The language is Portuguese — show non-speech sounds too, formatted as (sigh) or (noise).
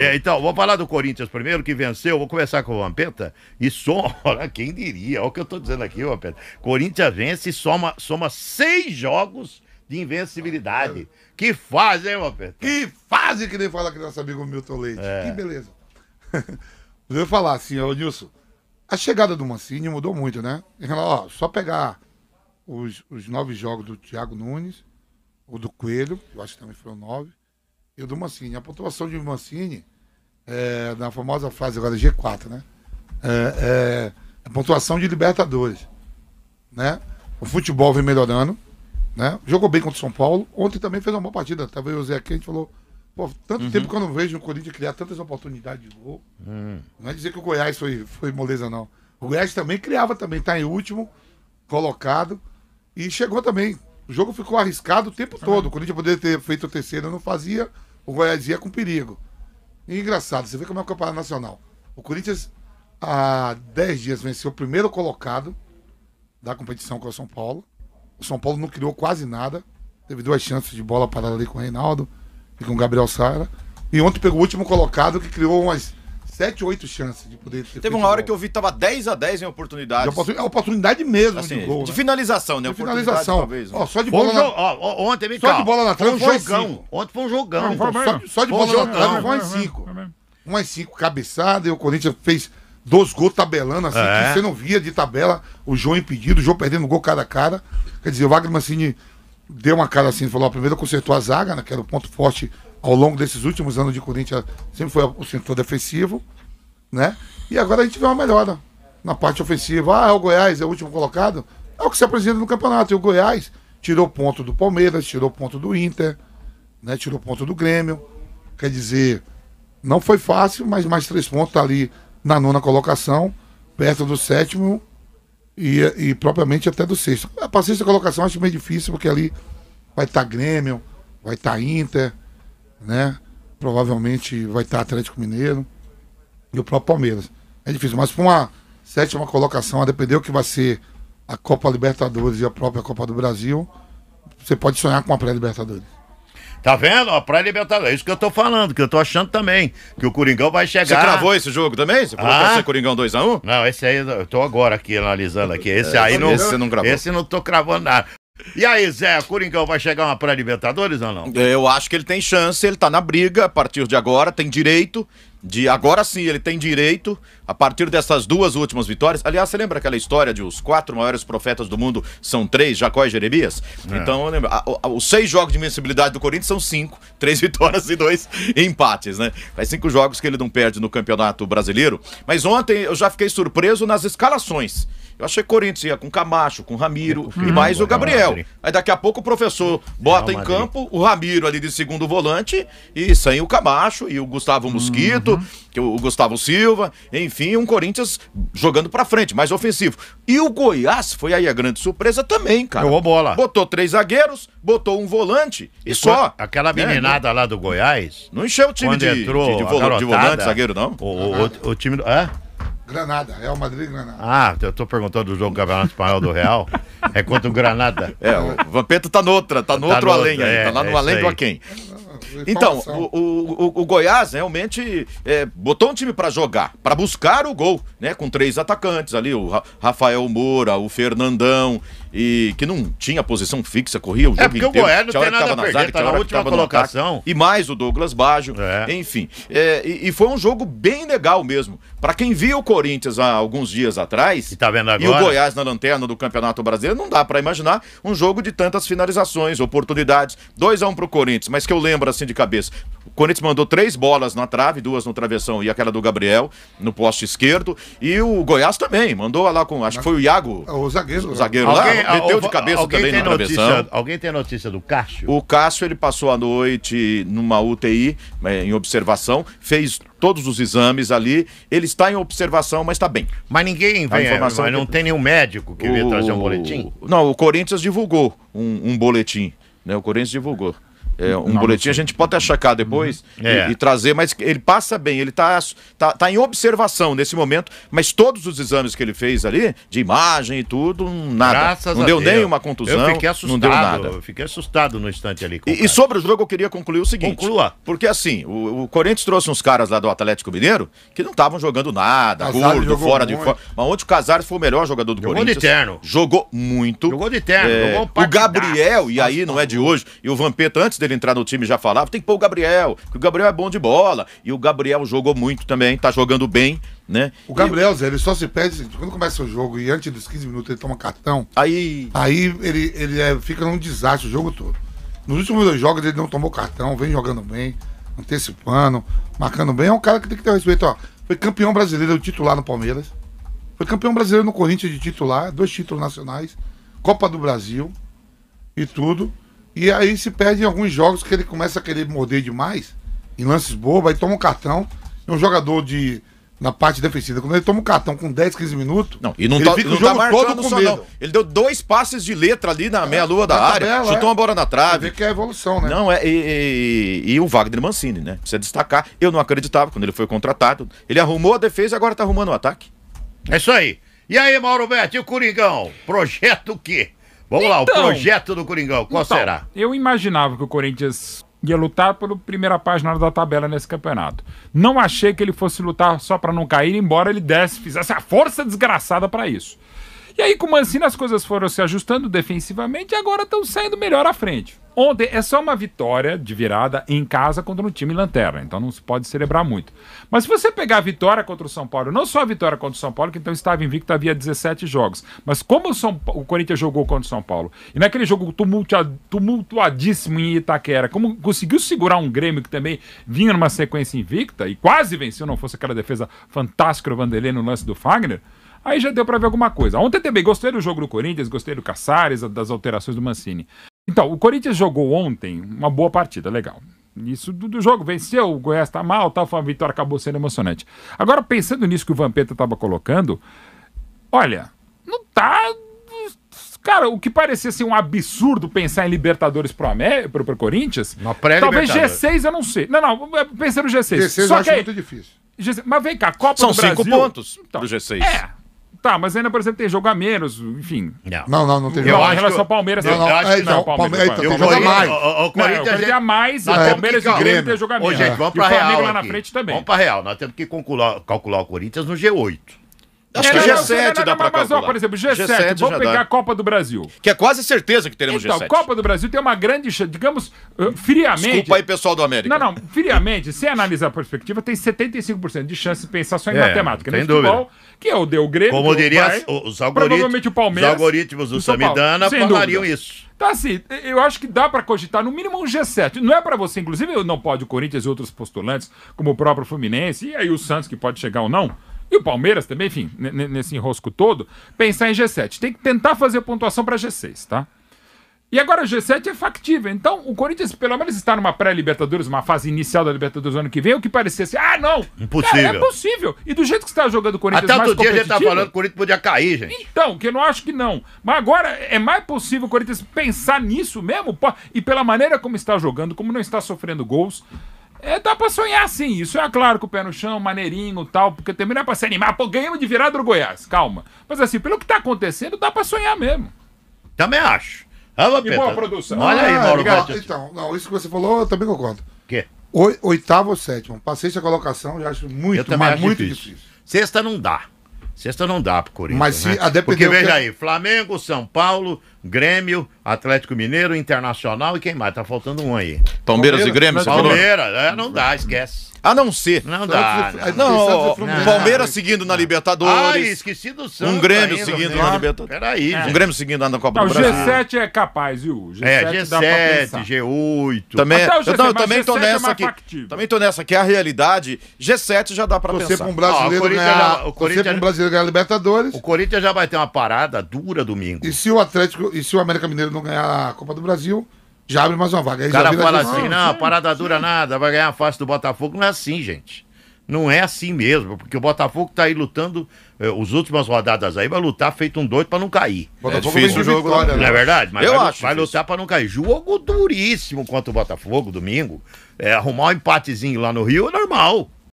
É, então, vou falar do Corinthians primeiro, que venceu. Vou começar com o Vampeta. E soma, (laughs) quem diria? Olha o que eu estou dizendo aqui, Vampeta. Corinthians vence e soma, soma seis jogos de invencibilidade. É. Que fase, hein, Vampeta? Que fase que nem fala que nosso amigo Milton Leite. É. Que beleza. (laughs) eu ia falar assim, ô Nilson. A chegada do Mancini mudou muito, né? Ó, só pegar os, os nove jogos do Thiago Nunes, ou do Coelho, eu acho que também foram nove e o do Mancini. A pontuação de Mancini, é, na famosa frase agora G4, né? É, é, a é pontuação de Libertadores. Né? O futebol vem melhorando. Né? Jogou bem contra o São Paulo. Ontem também fez uma boa partida. talvez o Zé, aqui, a gente falou. Pô, tanto uhum. tempo que eu não vejo o Corinthians criar tantas oportunidades de gol. Uhum. Não é dizer que o Goiás foi, foi moleza, não. O Goiás também criava, também tá em último colocado. E chegou também. O jogo ficou arriscado o tempo uhum. todo. O Corinthians poderia ter feito o terceiro, não fazia o Goiás ia com perigo. E engraçado, você vê como é o campeonato nacional. O Corinthians, há 10 dias, venceu o primeiro colocado da competição com o São Paulo. O São Paulo não criou quase nada. Teve duas chances de bola parada ali com o Reinaldo e com o Gabriel Sara. E ontem pegou o último colocado que criou umas 7, 8 chances de poder ter Teve uma hora gol. que eu vi que tava 10 a 10 em oportunidades. Oportunidade, é oportunidade mesmo assim, de gol. De né? finalização, né? De finalização. Talvez, né? Ó, só de bola. na... ó, ontem, só de bola na trave foi um jogão. Ontem foi um jogão. Não, então, só, só, de foi bola jogão. na trave foi mais 5. Mais 5 cabeçada e o Corinthians fez dois gols tabelando assim, é. que você não via de tabela. O João impedido, o João perdendo gol cara a cara. Quer dizer, o Wagner Mancini deu uma cara assim, falou: ó, primeiro consertou a zaga, né, que era o ponto forte ao longo desses últimos anos de Corinthians sempre foi o centro defensivo, né? E agora a gente vê uma melhora na parte ofensiva. Ah, é o Goiás é o último colocado. É o que se apresenta no campeonato. E o Goiás tirou ponto do Palmeiras, tirou ponto do Inter, né? Tirou ponto do Grêmio. Quer dizer, não foi fácil, mas mais três pontos tá ali na nona colocação, perto do sétimo e, e propriamente até do sexto. A sexta colocação acho meio difícil, porque ali vai estar tá Grêmio, vai estar tá Inter, né? Provavelmente vai estar Atlético Mineiro e o próprio Palmeiras. É difícil, mas para uma sétima colocação, a depender do que vai ser a Copa Libertadores e a própria Copa do Brasil, você pode sonhar com a pré-Libertadores. Tá vendo? A pré-Libertadores. É isso que eu tô falando, que eu tô achando também. Que o Coringão vai chegar. Você gravou esse jogo também? Você falou ah? que vai ser Coringão 2x1? Um? Não, esse aí eu tô agora aqui analisando aqui. Esse é, aí não. Esse não gravou. Esse não tô cravando nada. E aí, Zé, Coringão vai chegar uma pré-Libertadores ou não? Eu acho que ele tem chance, ele tá na briga a partir de agora, tem direito de agora sim ele tem direito, a partir dessas duas últimas vitórias. Aliás, você lembra aquela história de os quatro maiores profetas do mundo são três, Jacó e Jeremias? É. Então, eu lembro, a, a, os seis jogos de invencibilidade do Corinthians são cinco, (laughs) três vitórias e dois empates, né? Faz cinco jogos que ele não perde no Campeonato Brasileiro. Mas ontem eu já fiquei surpreso nas escalações. Eu achei que o Corinthians ia com Camacho, com Ramiro hum, e mais o Gabriel. Aí daqui a pouco o professor bota em campo o Ramiro ali de segundo volante e sem o Camacho e o Gustavo hum. Mosquito. Hum uhum. que o Gustavo Silva, enfim, um Corinthians jogando para frente, mais ofensivo. E o Goiás foi aí a grande surpresa também, cara. Jogou bola. Botou três zagueiros, botou um volante e, e só. Aquela né? meninada né? lá do Goiás. Não encheu o time de, entrou de, de, garotada, de, volante, zagueiro, não? O, o, o, o time do. Hã? Granada, Real Madrid Granada. Ah, eu tô perguntando do jogo do Campeonato Espanhol do Real. É contra o Granada. É, o Vampeta tá noutra, tá, tá noutro tá além é, aí, tá lá é, no é além do aquém. Então, o, o, o, Goiás realmente é, botou um time para jogar, para buscar o gol, né? Com três atacantes ali, o Rafael Moura, o Fernandão e que não tinha posição fixa, corria o é, jogo é inteiro. O Goiás tinha hora que tava a perder, tá na última colocação. Ataque, e mais o Douglas Baggio. É. Enfim, é, e, e, foi um jogo bem legal mesmo. Para quem viu o Corinthians há alguns dias atrás e, tá vendo agora? e o Goiás na lanterna do Campeonato Brasileiro, não dá para imaginar um jogo de tantas finalizações, oportunidades. 2 a 1 um pro Corinthians, mas que eu lembro assim de cabeça. O Corinthians mandou três bolas na trave, duas no travessão e aquela do Gabriel no poste esquerdo. E o Goiás também mandou lá com, acho que foi o Iago, é, o zagueiro, o zagueiro lá, meteu de cabeça alguém também tem na notícia, travessão. Alguém tem notícia do Cássio? O Cássio, ele passou a noite numa UTI, é, em observação, fez todos os exames ali. Ele está em observação, mas está bem. Mas ninguém vem, informação mas não que... tem nenhum médico que o... veio trazer um boletim? Não, o Corinthians divulgou um, um boletim, né? O Corinthians divulgou é, um não, boletim, não a gente pode até checar depois uhum. é. e, e, trazer, mas ele passa bem, ele está tá, tá, em observação nesse momento, mas todos os exames que ele fez ali, de imagem e tudo, nada. Graças não deu Deus. nenhuma contusão. Eu fiquei assustado, não deu nada. Eu fiquei assustado no instante ali. E, e, sobre o jogo eu queria concluir o seguinte. Conclua. Porque assim, o, o Corinthians trouxe uns caras lá do Atlético Mineiro que não estavam jogando nada, gordo, fora de fora. Mas ontem o Casares foi o melhor jogador do jogou Corinthians. Jogou de terno. Jogou muito. Jogou de terno. É, jogou um o Gabriel, e aí não é de hoje, e o Vampeta antes dele ele entrar no time já falava, tem que pôr o Gabriel, que o Gabriel é bom de bola. E o Gabriel jogou muito também, tá jogando bem, né? O Gabriel, e... Zé, ele só se perde quando começa o jogo e antes dos 15 minutos ele toma cartão. Aí. Aí ele, ele é, fica num desastre o jogo todo. Nos últimos dois jogos ele não tomou cartão, vem jogando bem, antecipando, marcando bem. É um cara que tem que ter respeito, ó. Foi campeão brasileiro titular no Palmeiras. Foi campeão brasileiro no Corinthians de titular, dois títulos nacionais, Copa do Brasil e tudo. E aí se perde em alguns jogos que ele começa a querer morder demais, em lances bobos, aí toma um cartão. é um jogador de na parte defensiva. Quando ele toma um cartão com 10, 15 minutos. Não, e não ele tá, fica o tá jogo tá todo com só, medo. Não. Ele deu dois passes de letra ali na é, meia-lua da área, tabela, chutou é. uma bola na trave. Você vê que é evolução, né? Não, é. E, e, e, o Wagner Mancini, né? Precisa destacar. Eu não acreditava quando ele foi contratado. Ele arrumou a defesa e agora tá arrumando o um ataque. É isso aí. E aí, Mauro Berti, e o Coringão? Projeto o quê? Vamos então, lá, o então, projeto do Coringão, qual então, será? Eu imaginava que o Corinthians ia lutar pela primeira página da tabela nesse campeonato. Não achei que ele fosse lutar só para não cair, embora ele desse, fizesse a força desgraçada para isso. E aí com o Mancini as coisas foram se ajustando defensivamente e agora estão saindo melhor à frente. Ontem é só uma vitória de virada em casa contra um time lanterna, então não se pode celebrar muito. Mas se você pegar a vitória contra o São Paulo, não só a vitória contra o São Paulo, que então estava invicto havia 17 jogos, mas como o, São, o Corinthians jogou contra o São Paulo, e naquele jogo tumultuadíssimo em Itaquera, como conseguiu segurar um Grêmio que também vinha numa sequência invicta e quase venceu, não fosse aquela defesa fantástica do Vanderlei no lance do Fagner, aí já deu para ver alguma coisa. Ontem também gostei do jogo do Corinthians, gostei do Caçares, das alterações do Mancini. Então, o Corinthians jogou ontem uma boa partida, legal. Isso do, do jogo, venceu, o Goiás tá mal, tal, foi uma vitória, acabou sendo emocionante. Agora, pensando nisso que o Vampeta tava colocando, olha, não tá. Cara, o que parecia ser um absurdo pensar em Libertadores pro, Amé, pro, pro Corinthians. Uma Talvez G6, eu não sei. Não, não, é, pensando no G6. G6 Só eu que acho é... muito difícil. G6, mas vem cá, Copa São do Brasil. São cinco pontos então, G6. É, Tá, mas ainda, por exemplo, tem jogo a menos, enfim. Não, não, não tem jogo. Eu acho relação ao Palmeiras. Eu, não, acho que não, Palmeiras, é, é, tem jogo a mais. O, é, Corinthians é, a mais, o Palmeiras e o Grêmio tem jogo a menos. Gente, vamos pra real lá na frente também. Vamos pra real, nós temos que calcular o Corinthians no G8. Acho é, que não, G7 não, dá pra mas, Ó, por exemplo, G7, G7 vamos pegar dá. a Copa do Brasil. Que é quase certeza que teremos então, G7. Então, Copa do Brasil tem uma grande, digamos, uh, friamente... Desculpa aí, pessoal do América. Não, não, friamente, sem analisar a perspectiva, tem 75% de chance de pensar só em é, matemática. Sem no dúvida. futebol, que é o deu Grêmio, Como é diria os, algoritmos, provavelmente o Palmeiras. Os algoritmos do Samidana falariam isso. Tá assim, eu acho que dá para cogitar no mínimo um G7. Não é para você, inclusive, não pode o Corinthians e outros postulantes, como o próprio Fluminense, e aí o Santos, que pode chegar ou não, e o Palmeiras também, enfim, nesse enrosco todo, pensar em G7. Tem que tentar fazer pontuação para G6, tá? E agora G7 é factível. Então, o Corinthians, pelo menos, está numa pré-Libertadores, uma fase inicial da Libertadores ano que vem, o que parecia assim, ah, não! Impossível. Cara, é possível. E do jeito que está jogando o Corinthians. Até outro dia a gente está falando que o Corinthians podia cair, gente. Então, que eu não acho que não. Mas agora é mais possível o Corinthians pensar nisso mesmo? E pela maneira como está jogando, como não está sofrendo gols. É, dá pra sonhar sim, isso é claro, com o pé no chão, maneirinho tal, porque também não é pra se animar, pô, ganhamos de virada do Goiás, calma. Mas assim, pelo que tá acontecendo, dá pra sonhar mesmo. Também acho. Vamos, que boa produção. Olha aí, ah, Mauro Obrigado. Então, não, isso que você falou, eu também concordo. Quê? O, oitavo ou sétimo. passei essa colocação, já acho muito, mas acho muito difícil. difícil. Sexta não dá. Sexta não dá pro Corinthians. Mas se, né? a depender Porque veja que... É- aí, Flamengo, São Paulo, Grêmio, Atlético Mineiro, Internacional e quem mais? Tá faltando um aí. Palmeiras, Palmeiras e Grêmio, você Palmeiras, falou? É, não dá, esquece. A não ser. Não dá. Ah, não, não, Palmeiras seguindo na ah. Libertadores. Ah, esqueci do Santos. Um Grêmio ainda, seguindo né? na Libertadores. Peraí. É. Um Grêmio seguindo na Copa não, do Brasil. O G7 é capaz, viu? G7 é, G7, G8. Também, é- Até o G7, eu, não, eu também G7 tô é nessa é aqui. Factível. Também tô nessa aqui. É a realidade, G7 já dá pra você pensar. Pra um brasileiro ah, ganhar, já, o você com um brasileiro ganhar Libertadores. O Corinthians já vai ter uma parada dura domingo. E se o Atlético e se o América Mineiro não ganhar a Copa do Brasil, já abre mais uma vaga. Aí o cara fala assim, não, sim, parada sim. dura nada, vai ganhar a face do Botafogo. Não é assim, gente. Não é assim mesmo, porque o Botafogo tá aí lutando, eh, os últimas rodadas aí, vai lutar feito um doido pra não cair. É Botafogo é difícil o jogo, né? vitória, né? não é verdade? Mas Eu vai, acho. Vai lutar pra não cair. Jogo duríssimo contra o Botafogo, domingo. É, arrumar um empatezinho lá no Rio é normal.